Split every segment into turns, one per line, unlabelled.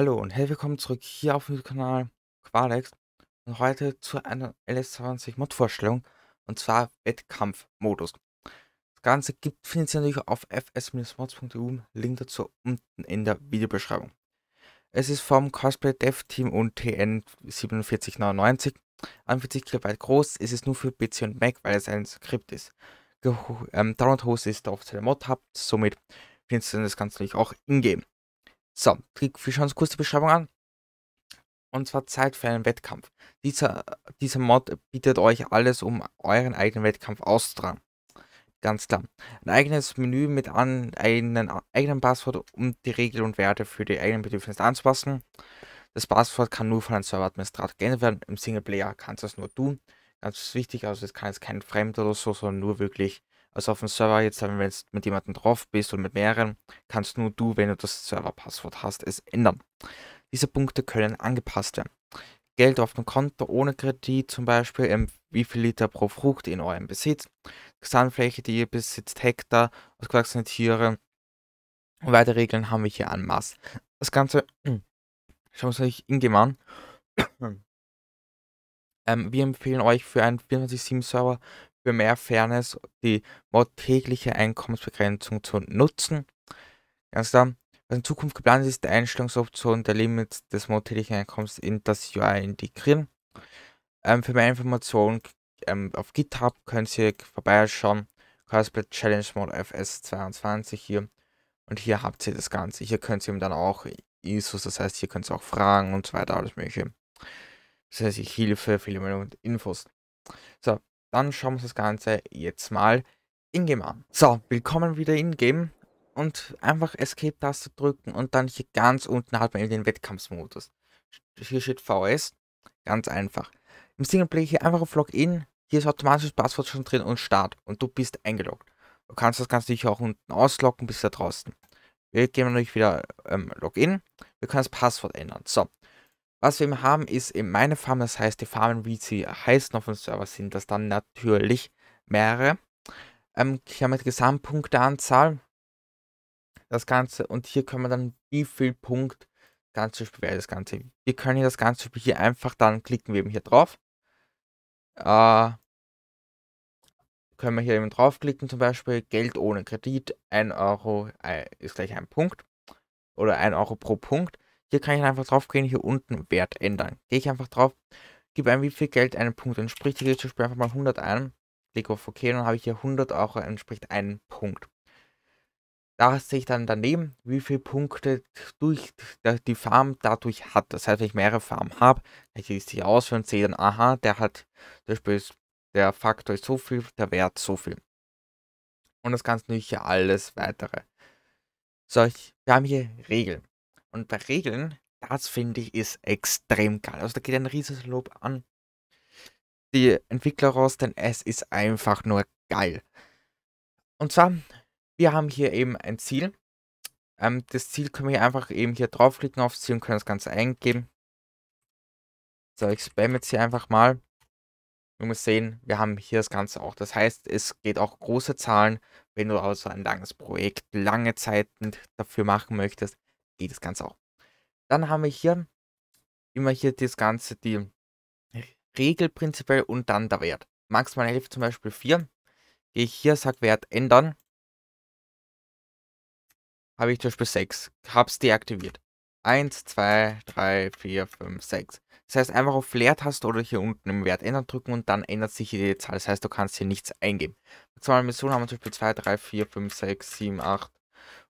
Hallo und herzlich willkommen zurück hier auf dem Kanal Qualex und heute zu einer LS20 Mod Vorstellung und zwar Wettkampfmodus. Das Ganze gibt, findet ihr natürlich auf fs-mods.eu, Link dazu unten in der Videobeschreibung. Es ist vom Cosplay Dev Team und TN4799, 41 GB groß, es ist nur für PC und Mac, weil es ein Skript ist. Ähm, Download-Host ist der offizielle Mod-Hub, somit findet ihr das Ganze natürlich auch in-game. So, wir schauen uns kurz die Beschreibung an. Und zwar Zeit für einen Wettkampf. Dieser, dieser Mod bietet euch alles, um euren eigenen Wettkampf auszutragen. Ganz klar. Ein eigenes Menü mit an, einem eigenen Passwort, um die Regeln und Werte für die eigenen Bedürfnisse anzupassen. Das Passwort kann nur von einem Serveradministrator geändert werden. Im Singleplayer kannst du das nur tun. Ganz wichtig, also es kann jetzt kein Fremder oder so, sondern nur wirklich also auf dem Server jetzt, wenn du mit jemandem drauf bist oder mit mehreren, kannst nur du, wenn du das Serverpasswort hast, es ändern. Diese Punkte können angepasst werden. Geld auf dem Konto ohne Kredit zum Beispiel, ähm, wie viel Liter pro Frucht in eurem Besitz, Gesamtfläche, die ihr besitzt, Hektar, ausgewachsene Tiere und weitere Regeln haben wir hier an Maß. Das Ganze schauen wir uns in an. Ähm, wir empfehlen euch für einen 24-7-Server für mehr Fairness die tägliche Einkommensbegrenzung zu nutzen. Ganz klar, was in Zukunft geplant ist, ist die Einstellungsoption der Limits des monatlichen Einkommens in das UI integrieren. Ähm, für mehr Informationen ähm, auf GitHub können Sie vorbeischauen. Cosplay Challenge Mod FS22 hier. Und hier habt ihr das Ganze. Hier könnt ihr dann auch ISOs, das heißt, hier könnt ihr auch fragen und so weiter, alles mögliche. Das heißt, ich Hilfe, viele Meldungen und Infos. So, dann schauen wir uns das Ganze jetzt mal in-game an. So, willkommen wieder in-game und einfach Escape-Taste drücken und dann hier ganz unten hat man eben den Wettkampfmodus. Hier steht VS, ganz einfach. Im Singleplay hier einfach auf Login, hier ist automatisches Passwort schon drin und Start und du bist eingeloggt. Du kannst das Ganze natürlich auch unten ausloggen, bis da draußen. Wir gehen natürlich wieder ähm, Login, wir können das Passwort ändern. So, was wir eben haben, ist eben meine Farm, das heißt die Farmen, wie sie heißen auf dem Server sind, das dann natürlich mehrere ähm, die Gesamtpunkteanzahl. Das Ganze, und hier können wir dann wie viel Punkt ganze Spiel wäre das Ganze. Wir können hier das ganze hier einfach dann klicken wir eben hier drauf. Äh, können wir hier eben draufklicken, zum Beispiel Geld ohne Kredit, 1 Euro äh, ist gleich ein Punkt. Oder 1 Euro pro Punkt. Hier kann ich einfach drauf gehen, hier unten Wert ändern. Gehe ich einfach drauf, gebe ein wie viel Geld einen Punkt entspricht. Hier zum Beispiel einfach mal 100 ein. Klicke auf OK und dann habe ich hier 100 Euro entspricht einen Punkt. Da sehe ich dann daneben, wie viele Punkte durch die Farm dadurch hat. Das heißt, wenn ich mehrere Farmen habe, dann gehe ich sie aus und sehe dann, aha, der hat zum Beispiel der Faktor ist so viel, der Wert so viel. Und das Ganze natürlich alles weitere. So, ich, wir haben hier Regeln. Und bei Regeln, das finde ich ist extrem geil. Also da geht ein riesiges Lob an die Entwickler raus, denn es ist einfach nur geil. Und zwar, wir haben hier eben ein Ziel. Ähm, das Ziel können wir hier einfach eben hier draufklicken aufs Ziel und können das Ganze eingeben. So, ich spam jetzt hier einfach mal. Wir müssen sehen, wir haben hier das Ganze auch. Das heißt, es geht auch große Zahlen, wenn du also ein langes Projekt, lange Zeit dafür machen möchtest geht das Ganze auch. Dann haben wir hier immer hier das Ganze, die Regel prinzipiell und dann der Wert. Maximal 11 zum Beispiel 4. Gehe ich hier, sage Wert ändern. Habe ich zum Beispiel 6. Habe es deaktiviert. 1, 2, 3, 4, 5, 6. Das heißt, einfach auf Leertaste oder hier unten im Wert ändern drücken und dann ändert sich die Zahl. Das heißt, du kannst hier nichts eingeben. Maximale Missionen haben wir zum Beispiel 2, 3, 4, 5, 6, 7, 8,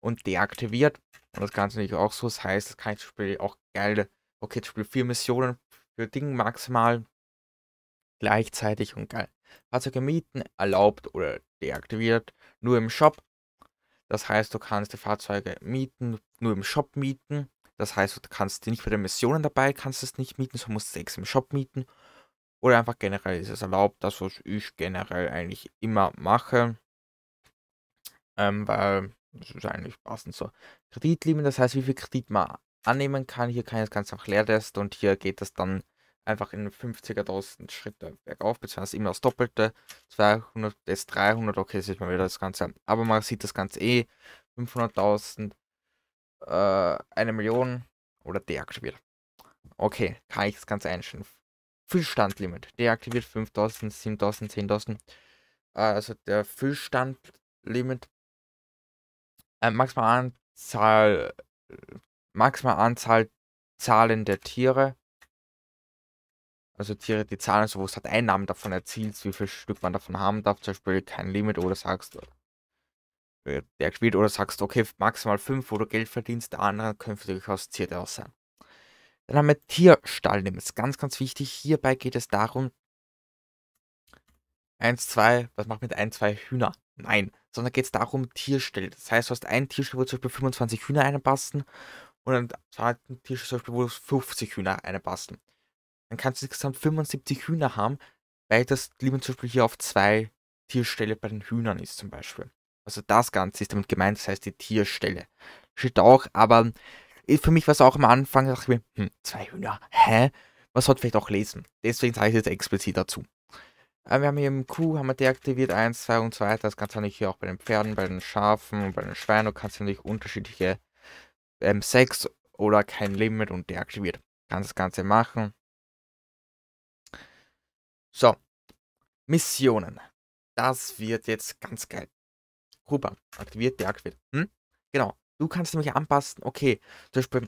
und deaktiviert. Und das Ganze natürlich auch so. Das heißt, das kann ich zum Beispiel auch geil. Okay, zum Beispiel vier Missionen für Ding maximal gleichzeitig und geil. Fahrzeuge mieten, erlaubt oder deaktiviert, nur im Shop. Das heißt, du kannst die Fahrzeuge mieten, nur im Shop mieten. Das heißt, du kannst die nicht bei den Missionen dabei, kannst es nicht mieten, so musst du sechs im Shop mieten. Oder einfach generell ist es erlaubt, das was ich generell eigentlich immer mache. Ähm, weil das ist eigentlich passend so. Kreditlimit, das heißt, wie viel Kredit man annehmen kann. Hier kann ich das Ganze auch leertest und hier geht das dann einfach in 50.000 Schritte bergauf, beziehungsweise immer das Doppelte. 200 bis 300, okay, sieht man wieder das Ganze Aber man sieht das Ganze eh. 500.000, äh, eine Million oder deaktiviert. Okay, kann ich das Ganze einstellen. Füllstandlimit, deaktiviert 5.000, 7.000, 10.000. Äh, also der Füllstandlimit äh, maximal Anzahl, maximale Anzahl Zahlen der Tiere. Also Tiere, die Zahlen, also wo es halt Einnahmen davon erzielt, wie viel Stück man davon haben darf, zum Beispiel kein Limit oder sagst, äh, der gespielt oder sagst, okay, maximal 5, wo du Geld verdienst, der andere können für durchaus Tiere aus sein. Dann haben wir Tierstall, das ist ganz, ganz wichtig. Hierbei geht es darum, 1, 2, was macht mit 1, 2 Hühner? Nein, sondern geht es darum, Tierstelle. Das heißt, du hast ein Tierstelle, wo zum Beispiel 25 Hühner einpassen und ein zweiten Tierstell zum Beispiel, wo 50 Hühner einpassen. Dann kannst du insgesamt 75 Hühner haben, weil das Limit zum Beispiel hier auf zwei Tierstelle bei den Hühnern ist zum Beispiel. Also das Ganze ist damit gemeint, das heißt die Tierstelle. Steht auch, aber für mich war es auch am Anfang, dachte ich mir, hm, zwei Hühner, hä? Was sollte vielleicht auch lesen? Deswegen sage ich es jetzt explizit dazu. Aber wir haben hier im Kuh, haben wir deaktiviert, 1, 2 und so weiter. Das kannst du natürlich hier auch bei den Pferden, bei den Schafen bei den Schweinen. Du kannst natürlich unterschiedliche ähm, Sex oder kein Limit und deaktiviert. Kannst das Ganze machen. So. Missionen. Das wird jetzt ganz geil. Huber, aktiviert, deaktiviert. Hm? Genau. Du kannst nämlich anpassen, okay, zum Beispiel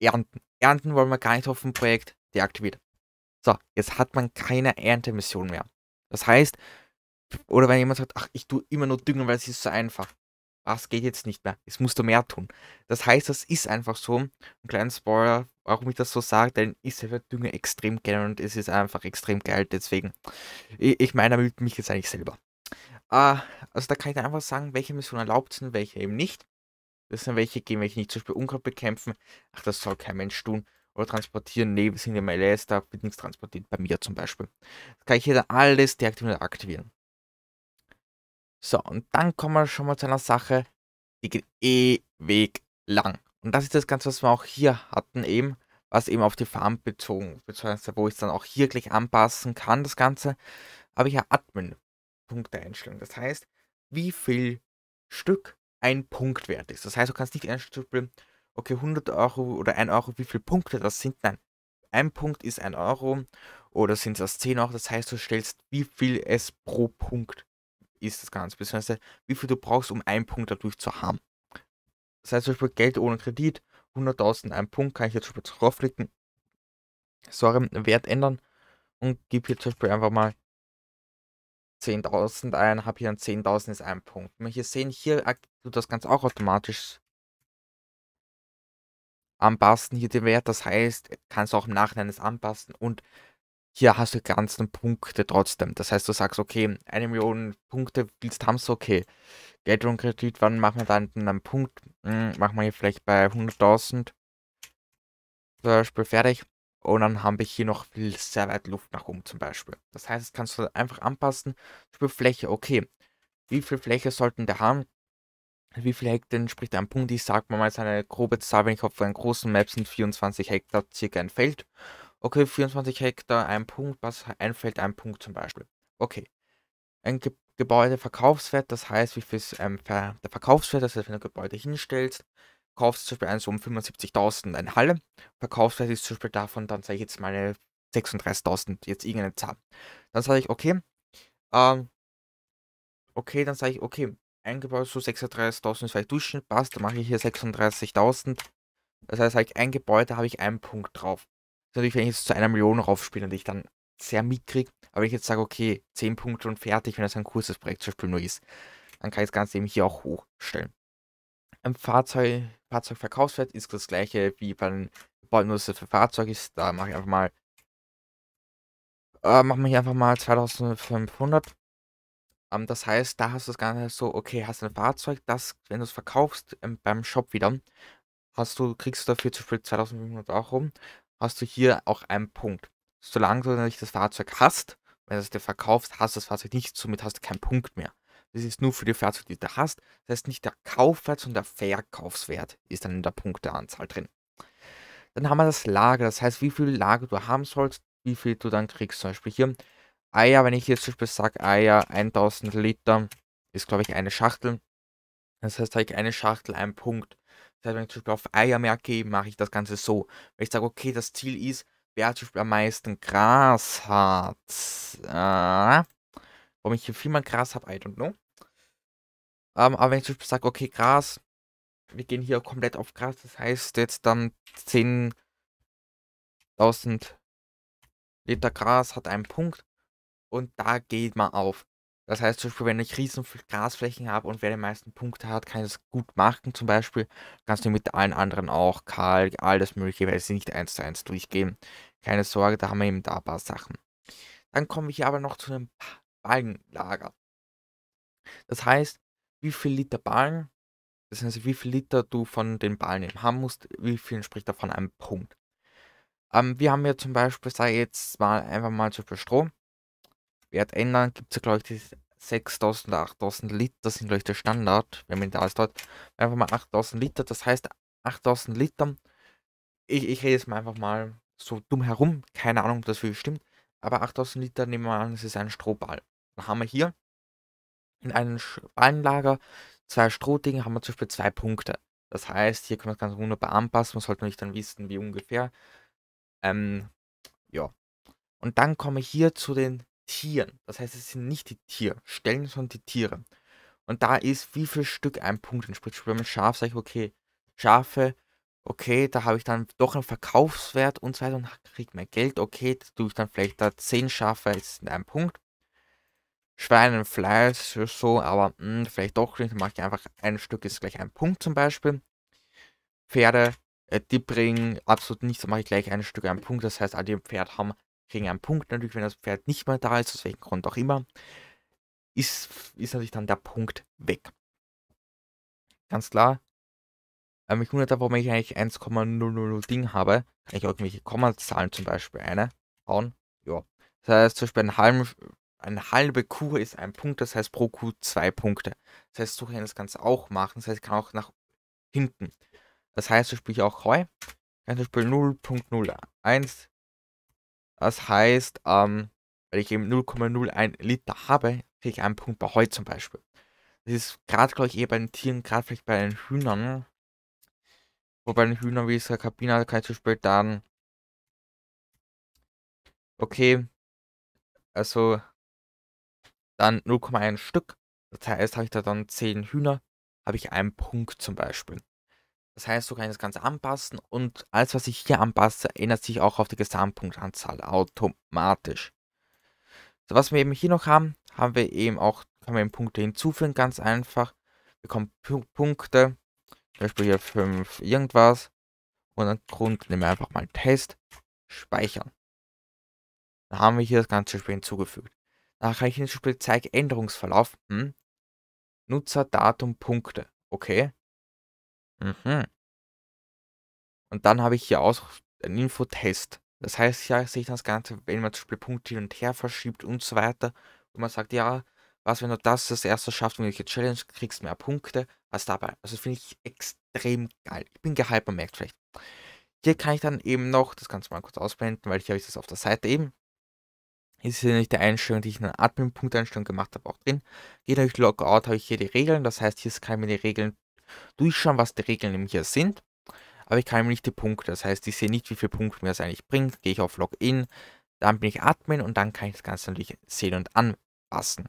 Ernten. Ernten wollen wir gar nicht auf dem Projekt, deaktiviert. So, jetzt hat man keine Erntemission mehr. Das heißt, oder wenn jemand sagt, ach, ich tue immer nur düngen, weil es ist so einfach. Das geht jetzt nicht mehr. Es musst du mehr tun. Das heißt, das ist einfach so. Ein kleiner Spoiler, warum ich das so sage, denn ich selber dünge extrem gerne und es ist einfach extrem geil. Deswegen, ich, ich meine damit mich jetzt eigentlich selber. Uh, also da kann ich einfach sagen, welche Missionen erlaubt sind, welche eben nicht. Das sind welche, gegen welche nicht zum Beispiel Unkraut bekämpfen. Ach, das soll kein Mensch tun. Oder transportieren? Nee, wir sind im LS, da wird nichts transportiert. Bei mir zum Beispiel. Das kann ich hier dann alles deaktivieren und aktivieren. So, und dann kommen wir schon mal zu einer Sache, die geht ewig lang. Und das ist das Ganze, was wir auch hier hatten eben, was eben auf die Farm bezogen, beziehungsweise wo ich es dann auch hier gleich anpassen kann, das Ganze. Habe ich ja Admin-Punkte einstellen. Das heißt, wie viel Stück ein Punktwert ist. Das heißt, du kannst nicht einstellen, okay, 100 Euro oder 1 Euro, wie viele Punkte das sind. Nein, ein Punkt ist 1 Euro oder sind es das 10 Euro. Das heißt, du stellst, wie viel es pro Punkt ist das Ganze, beziehungsweise wie viel du brauchst, um einen Punkt dadurch zu haben. Das heißt zum Beispiel Geld ohne Kredit, 100.000, ein Punkt, kann ich jetzt schon Beispiel draufklicken, sorry, Wert ändern und gebe hier zum Beispiel einfach mal 10.000 ein, habe hier ein 10.000 ist ein Punkt. wir hier sehen, hier tut das Ganze auch automatisch anpassen hier den Wert. Das heißt, kannst du auch im Nachhinein es anpassen und hier hast du die ganzen Punkte trotzdem. Das heißt, du sagst, okay, eine Million Punkte willst haben, so okay. Geld und Kredit, wann machen wir dann einen Punkt? Hm, machen wir hier vielleicht bei 100.000 zum Beispiel fertig. Und dann haben wir hier noch viel, sehr weit Luft nach oben zum Beispiel. Das heißt, das kannst du einfach anpassen. Zum Beispiel Fläche, okay. Wie viel Fläche sollten wir haben? wie viele Hektar entspricht ein Punkt? Ich sage mal jetzt eine grobe Zahl, wenn ich auf einen großen Map sind 24 Hektar circa ein Feld. Okay, 24 Hektar, ein Punkt, was ein Feld, ein Punkt zum Beispiel. Okay. Ein Ge Gebäudeverkaufswert, das heißt, wie viel ähm, Ver der Verkaufswert, das heißt, wenn du ein Gebäude hinstellst, kaufst du zum Beispiel eins um 75.000 eine Halle, Verkaufswert ist zum Beispiel davon, dann sage ich jetzt mal eine 36.000, jetzt irgendeine Zahl. Dann sage ich, okay, ähm, okay, dann sage ich, okay, eingebaut, so 36.000 ist vielleicht Durchschnitt, passt, dann mache ich hier 36.000. Das heißt, halt ein Gebäude habe ich einen Punkt drauf. Das ist natürlich, wenn ich jetzt zu einer Million raufspiele, natürlich dann sehr mitkriege, aber wenn ich jetzt sage, okay, 10 Punkte und fertig, wenn das ein kurzes Projekt zum Beispiel nur ist, dann kann ich das Ganze eben hier auch hochstellen. Ein Fahrzeug, Fahrzeugverkaufswert ist das gleiche wie bei den Gebäuden, dass es für Fahrzeug ist, da mache ich einfach mal, äh, machen wir hier einfach mal 2500 ähm, das heißt, da hast du das Ganze so, okay, hast ein Fahrzeug, das, wenn du es verkaufst ähm, beim Shop wieder, hast du, kriegst du dafür zu Beispiel 2500 Euro, hast du hier auch einen Punkt. Solange du nicht das Fahrzeug hast, wenn du es dir verkaufst, hast du das Fahrzeug nicht, somit hast du keinen Punkt mehr. Das ist nur für die Fahrzeuge, die du hast. Das heißt, nicht der Kaufwert, sondern der Verkaufswert ist dann in der Punkteanzahl drin. Dann haben wir das Lager, das heißt, wie viel Lager du haben sollst, wie viel du dann kriegst. Zum Beispiel hier Eier, wenn ich jetzt zum Beispiel sage, Eier 1000 Liter ist, glaube ich, eine Schachtel. Das heißt, habe ich eine Schachtel, einen Punkt. Das heißt, wenn ich zum Beispiel auf Eier mehr gebe, mache ich das Ganze so. Wenn ich sage, okay, das Ziel ist, wer zum Beispiel am meisten Gras hat. Äh, warum ich hier viel mehr Gras habe, I don't know. Ähm, aber wenn ich zum Beispiel sage, okay, Gras, wir gehen hier komplett auf Gras, das heißt jetzt dann 10.000 Liter Gras hat einen Punkt und da geht man auf. Das heißt zum Beispiel, wenn ich riesen Grasflächen habe und wer die meisten Punkte hat, kann ich das gut machen. Zum Beispiel kannst du mit allen anderen auch Kalk, alles mögliche, weil sie nicht eins zu eins durchgehen. Keine Sorge, da haben wir eben da ein paar Sachen. Dann komme ich aber noch zu einem Ballenlager. Das heißt, wie viel Liter Ballen, das heißt, wie viel Liter du von den Ballen haben musst, wie viel entspricht davon einem Punkt. Ähm, wir haben ja zum Beispiel, sei jetzt mal einfach mal zum Beispiel Strom. Wert ändern, gibt es ja, glaube ich, die 6000 oder 8000 Liter sind, glaube ich, der Standard, wenn man da alles dort. Einfach mal 8000 Liter, das heißt 8000 Liter. Ich, ich rede jetzt mal einfach mal so dumm herum, keine Ahnung, ob das wirklich stimmt, aber 8000 Liter nehmen wir an, es ist ein Strohball. Dann haben wir hier in einem Ballenlager zwei Strohdinge, haben wir zum Beispiel zwei Punkte. Das heißt, hier können wir das Ganze wunderbar anpassen, man sollte nicht dann wissen, wie ungefähr. Ähm, ja. Und dann komme ich hier zu den Tieren. Das heißt, es sind nicht die Tierstellen, sondern die Tiere. Und da ist, wie viel Stück ein Punkt entspricht. Wenn man Schaf sage ich, okay, Schafe, okay, da habe ich dann doch einen Verkaufswert und so weiter und kriege mehr Geld. Okay, da tue ich dann vielleicht da 10 Schafe, ist in einem Punkt. Schweine, Fleisch, so, aber mh, hm, vielleicht doch nicht. Dann mache ich einfach ein Stück ist gleich ein Punkt zum Beispiel. Pferde, äh, die bringen absolut nichts, dann mache ich gleich ein Stück ein Punkt. Das heißt, all die Pferde haben kriegen einen Punkt natürlich, wenn das Pferd nicht mehr da ist, aus welchem Grund auch immer, ist, ist natürlich dann der Punkt weg. Ganz klar. Ähm, ich wundere, warum ich eigentlich 1,00 Ding habe. Kann ich auch irgendwelche Kommazahlen zum Beispiel eine hauen. Ja. Das heißt zum Beispiel ein halben eine halbe Kuh ist ein Punkt, das heißt pro Kuh zwei Punkte. Das heißt, so kann ich das Ganze auch machen. Das heißt, ich kann auch nach hinten. Das heißt, so spiele ich auch Heu. Kann zum Beispiel 0.01 das heißt, ähm, weil ich eben 0,01 Liter habe, kriege ich einen Punkt bei Heu zum Beispiel. Das ist gerade, glaube ich, eher bei den Tieren, gerade vielleicht bei den Hühnern. Ne? Wobei bei den Hühnern, wie ich sage, Kabina kann ich zu spät dann. Okay. Also dann 0,1 Stück. Das heißt, habe ich da dann 10 Hühner, habe ich einen Punkt zum Beispiel. Das heißt, du kannst das Ganze anpassen und alles, was ich hier anpasse, ändert sich auch auf die Gesamtpunktanzahl automatisch. So, was wir eben hier noch haben, haben wir eben auch, können wir Punkte hinzufügen, ganz einfach. Wir kommen P Punkte, zum Beispiel hier 5 irgendwas. Und dann Grund nehmen wir einfach mal Test, speichern. Dann haben wir hier das ganze Spiel hinzugefügt. Danach kann ich in das Spiel zeige Änderungsverlauf. Hm? Nutzer, Datum, Punkte. Okay. Mhm. Und dann habe ich hier auch einen Infotest. Das heißt, hier sehe ich das Ganze, wenn man zum Beispiel Punkte hin und her verschiebt und so weiter. Und man sagt, ja, was, wenn du das das erste schaffst, wenn du Challenge kriegst, mehr Punkte als dabei. Also finde ich extrem geil. Ich bin gehypt, man merkt vielleicht. Hier kann ich dann eben noch, das Ganze mal kurz ausblenden, weil hier habe ich das auf der Seite eben. Ist hier nicht die Einstellung, die ich in der Admin-Punkteinstellung gemacht habe, auch drin. Je nach Logout habe ich hier die Regeln, das heißt, hier kann ich mir die Regeln durchschauen, was die Regeln hier sind. Aber ich kann mir nicht die Punkte, das heißt, ich sehe nicht, wie viele Punkte mir das eigentlich bringt. Gehe ich auf Login, dann bin ich Admin und dann kann ich das Ganze natürlich sehen und anpassen.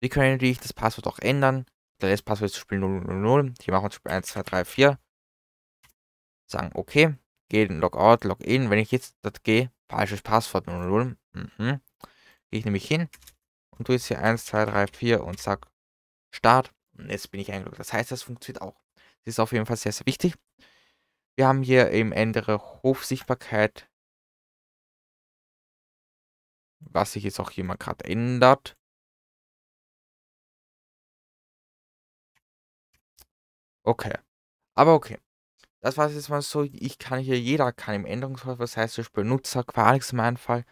Wir können natürlich das Passwort auch ändern. Das Passwort ist zum Beispiel 000. Hier machen wir zum Beispiel 1, 2, 3, 4. Sagen OK. Gehe in Logout, Login. Wenn ich jetzt dort gehe, falsches Passwort 00. Mhm. Gehe ich nämlich hin und tue jetzt hier 1, 2, 3, 4 und sag Start. Jetzt bin ich eingeloggt. Das heißt, das funktioniert auch. Das ist auf jeden Fall sehr, sehr wichtig. Wir haben hier eben ändere Hofsichtbarkeit. Was sich jetzt auch hier mal gerade ändert. Okay. Aber okay. Das war es jetzt mal so. Ich kann hier, jeder kann im Änderungsfall, was heißt zum Beispiel Nutzer, gar in meinem Fall,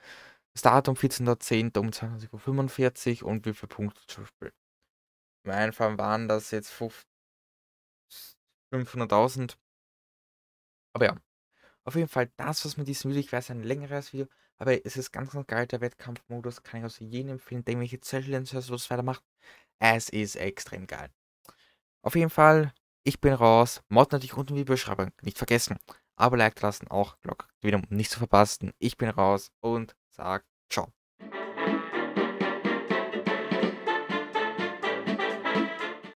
Das Datum 14.10. um 20.45 Uhr und wie viele Punkte zum Beispiel. Im einen Fall waren das jetzt 500.000. Aber ja, auf jeden Fall das, was mit diesem Video, ich weiß, ein längeres Video, aber es ist ganz, ganz geil, der Wettkampfmodus kann ich aus jedem empfehlen, der welche Challenges los weitermacht. Es ist extrem geil. Auf jeden Fall, ich bin raus. Mod natürlich unten in die Beschreibung, nicht vergessen. Aber Like lassen, auch Glocke wieder, um nicht zu verpassen. Ich bin raus und sag ciao.